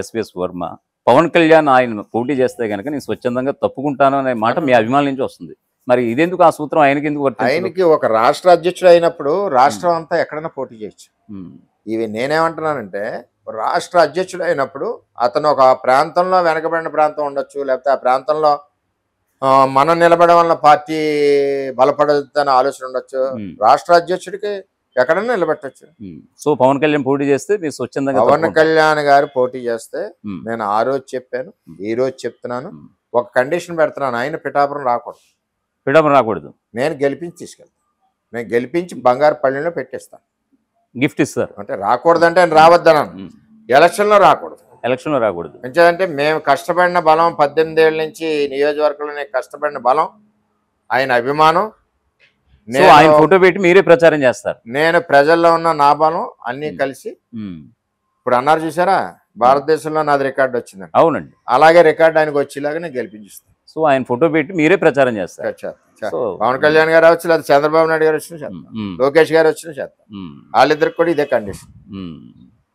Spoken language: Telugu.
ఎస్విఎస్ వర్మ పవన్ కళ్యాణ్ ఆయన పోటీ చేస్తే కనుక నేను స్వచ్ఛందంగా తప్పుకుంటాను అనే మాట మీ అభిమానుల నుంచి వస్తుంది మరి ఇదెందుకు ఆ సూత్రం ఆయనకి ఎందుకు ఆయనకి ఒక రాష్ట్ర అధ్యక్షుడు అయినప్పుడు రాష్ట్రం hmm. అంతా ఎక్కడైనా పోటీ చేయొచ్చు hmm. ఇవి నేనేమంటున్నానంటే రాష్ట్ర అధ్యక్షుడు అయినప్పుడు అతను ఒక ప్రాంతంలో వెనకబడిన ప్రాంతం ఉండొచ్చు లేకపోతే ఆ ప్రాంతంలో మనం నిలబడడం వల్ల పార్టీ అనే ఆలోచన ఉండొచ్చు hmm. రాష్ట్ర అధ్యక్షుడికి ఎక్కడన్నా నిలబెట్టచ్చు సో పవన్ కళ్యాణ్ పోటీ చేస్తే మీరు స్వచ్ఛందంగా పవన్ కళ్యాణ్ గారు పోటీ చేస్తే నేను ఆ రోజు చెప్పాను ఈ రోజు చెప్తున్నాను ఒక కండిషన్ పెడుతున్నాను ఆయన పిఠాపురం రాకూడదు పిఠాపురం రాకూడదు నేను గెలిపించి తీసుకెళ్తాను నేను గెలిపించి బంగారు పల్లెలో పెట్టేస్తాను గిఫ్ట్ ఇస్తారు అంటే రాకూడదు అంటే ఆయన రావద్దన్నాను ఎలక్షన్లో రాకూడదు ఎలక్షన్లో రాకూడదు ఎందుకంటే మేము కష్టపడిన బలం పద్దెనిమిది ఏళ్ళ నుంచి నియోజకవర్గంలో కష్టపడిన బలం ఆయన అభిమానం సో ఆయన ఫోటో పెట్టి మీరే ప్రచారం చేస్తారు నేను ప్రజల్లో ఉన్న నా బలం అన్ని కలిసి ఇప్పుడు అన్నారు చూసారా భారతదేశంలో నాది రికార్డు వచ్చింది అవునండి అలాగే రికార్డు ఆయనకు వచ్చేలాగా నేను గెలిపించిస్తాను సో ఆయన ఫోటో పెట్టి మీరే ప్రచారం చేస్తారు పవన్ కళ్యాణ్ గారు అవచ్చు లేదా చంద్రబాబు నాయుడు గారు వచ్చిన చేస్తాం లోకేష్ గారు వచ్చిన చేస్తాం వాళ్ళిద్దరికి కూడా ఇదే కండిషన్